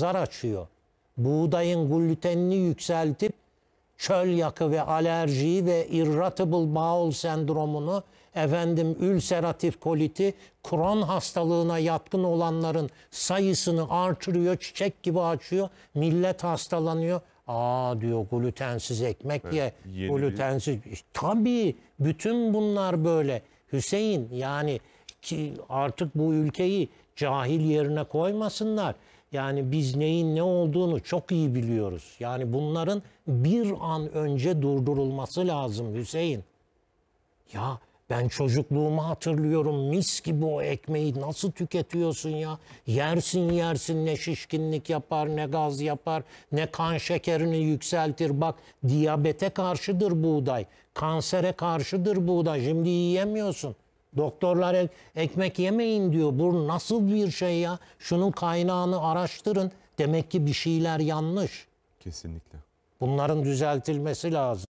zar açıyor. Buğdayın glutenini yükseltip çöl yakı ve alerjiyi ve irritable bowel sendromunu efendim ülseratif koliti kron hastalığına yatkın olanların sayısını artırıyor çiçek gibi açıyor millet hastalanıyor Aa diyor glutensiz ekmek evet, ye. Yeni glutensiz. Tabii bütün bunlar böyle. Hüseyin yani ki artık bu ülkeyi cahil yerine koymasınlar. Yani biz neyin ne olduğunu çok iyi biliyoruz. Yani bunların bir an önce durdurulması lazım Hüseyin. Ya ben çocukluğumu hatırlıyorum. Mis gibi o ekmeği nasıl tüketiyorsun ya? Yersin yersin ne şişkinlik yapar, ne gaz yapar, ne kan şekerini yükseltir. Bak diyabete karşıdır buğday. Kansere karşıdır buğday. Şimdi yiyemiyorsun. Doktorlar ekmek yemeyin diyor. Bu nasıl bir şey ya? Şunun kaynağını araştırın. Demek ki bir şeyler yanlış. Kesinlikle. Bunların düzeltilmesi lazım.